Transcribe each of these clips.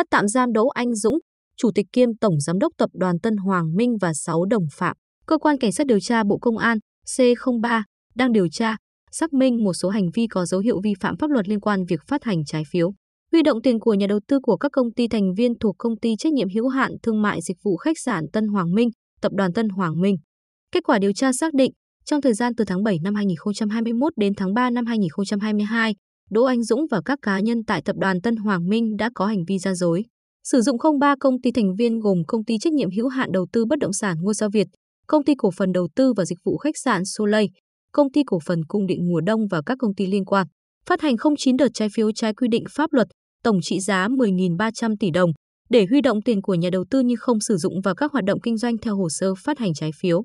bắt tạm giam Đỗ Anh Dũng, Chủ tịch kiêm Tổng Giám đốc Tập đoàn Tân Hoàng Minh và 6 đồng phạm. Cơ quan Cảnh sát điều tra Bộ Công an C03 đang điều tra, xác minh một số hành vi có dấu hiệu vi phạm pháp luật liên quan việc phát hành trái phiếu, huy động tiền của nhà đầu tư của các công ty thành viên thuộc công ty trách nhiệm hữu hạn thương mại dịch vụ khách sạn Tân Hoàng Minh, Tập đoàn Tân Hoàng Minh. Kết quả điều tra xác định, trong thời gian từ tháng 7 năm 2021 đến tháng 3 năm 2022, Đỗ Anh Dũng và các cá nhân tại tập đoàn Tân Hoàng Minh đã có hành vi gian dối. Sử dụng 03 công ty thành viên gồm công ty trách nhiệm hữu hạn đầu tư bất động sản Ngôi Sao Việt, công ty cổ phần đầu tư và dịch vụ khách sạn Soleil, công ty cổ phần cung điện mùa đông và các công ty liên quan, phát hành 09 đợt trái phiếu trái quy định pháp luật, tổng trị giá 10.300 tỷ đồng để huy động tiền của nhà đầu tư nhưng không sử dụng vào các hoạt động kinh doanh theo hồ sơ phát hành trái phiếu.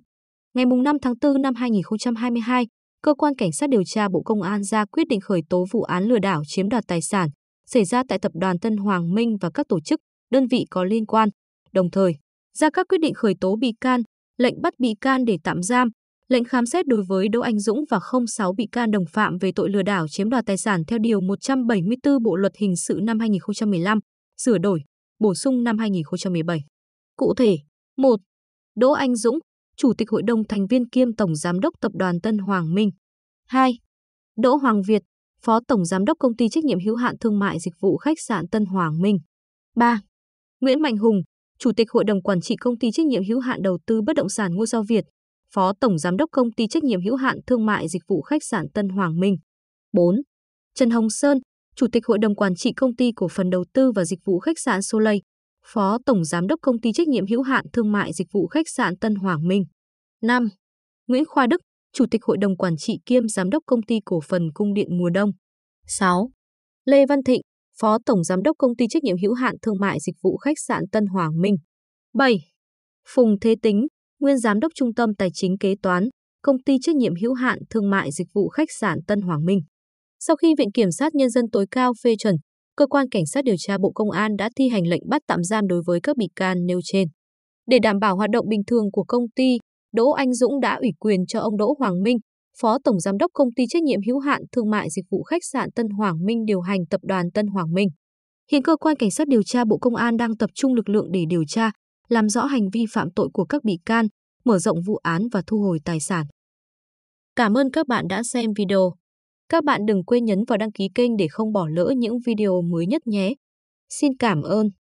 Ngày 5 tháng 4 năm 2022, cơ quan cảnh sát điều tra Bộ Công an ra quyết định khởi tố vụ án lừa đảo chiếm đoạt tài sản xảy ra tại tập đoàn Tân Hoàng Minh và các tổ chức, đơn vị có liên quan, đồng thời ra các quyết định khởi tố bị can, lệnh bắt bị can để tạm giam, lệnh khám xét đối với Đỗ Anh Dũng và 06 bị can đồng phạm về tội lừa đảo chiếm đoạt tài sản theo điều 174 Bộ luật hình sự năm 2015, sửa đổi, bổ sung năm 2017. Cụ thể, 1. Đỗ Anh Dũng, Chủ tịch Hội đồng thành viên kiêm Tổng Giám đốc Tập đoàn Tân Hoàng Minh. 2. Đỗ Hoàng Việt, Phó Tổng Giám đốc Công ty Trách nhiệm hữu hạn Thương mại Dịch vụ Khách sạn Tân Hoàng Minh. 3. Nguyễn Mạnh Hùng, Chủ tịch Hội đồng Quản trị Công ty Trách nhiệm hữu hạn Đầu tư Bất động sản Ngôi Sao Việt, Phó Tổng Giám đốc Công ty Trách nhiệm hữu hạn Thương mại Dịch vụ Khách sạn Tân Hoàng Minh. 4. Trần Hồng Sơn, Chủ tịch Hội đồng Quản trị Công ty Cổ phần Đầu tư và Dịch vụ Khách sạn Soleil, Phó Tổng Giám đốc Công ty Trách nhiệm hữu hạn Thương mại Dịch vụ Khách sạn Tân Hoàng Minh. 5. Nguyễn Khoa Đức, Chủ tịch Hội đồng Quản trị kiêm Giám đốc Công ty Cổ phần Cung điện Mùa Đông. 6. Lê Văn Thịnh, Phó Tổng Giám đốc Công ty Trách nhiệm hữu hạn Thương mại Dịch vụ Khách sạn Tân Hoàng Minh. 7. Phùng Thế Tính, Nguyên Giám đốc Trung tâm Tài chính Kế toán, Công ty Trách nhiệm hữu hạn Thương mại Dịch vụ Khách sạn Tân Hoàng Minh. Sau khi Viện Kiểm sát Nhân dân tối cao phê chuẩn, Cơ quan Cảnh sát điều tra Bộ Công an đã thi hành lệnh bắt tạm giam đối với các bị can nêu trên. Để đảm bảo hoạt động bình thường của công ty, Đỗ Anh Dũng đã ủy quyền cho ông Đỗ Hoàng Minh, Phó Tổng Giám đốc Công ty Trách nhiệm hữu hạn Thương mại Dịch vụ Khách sạn Tân Hoàng Minh điều hành Tập đoàn Tân Hoàng Minh. Hiện cơ quan cảnh sát điều tra Bộ Công an đang tập trung lực lượng để điều tra, làm rõ hành vi phạm tội của các bị can, mở rộng vụ án và thu hồi tài sản. Cảm ơn các bạn đã xem video. Các bạn đừng quên nhấn vào đăng ký kênh để không bỏ lỡ những video mới nhất nhé. Xin cảm ơn.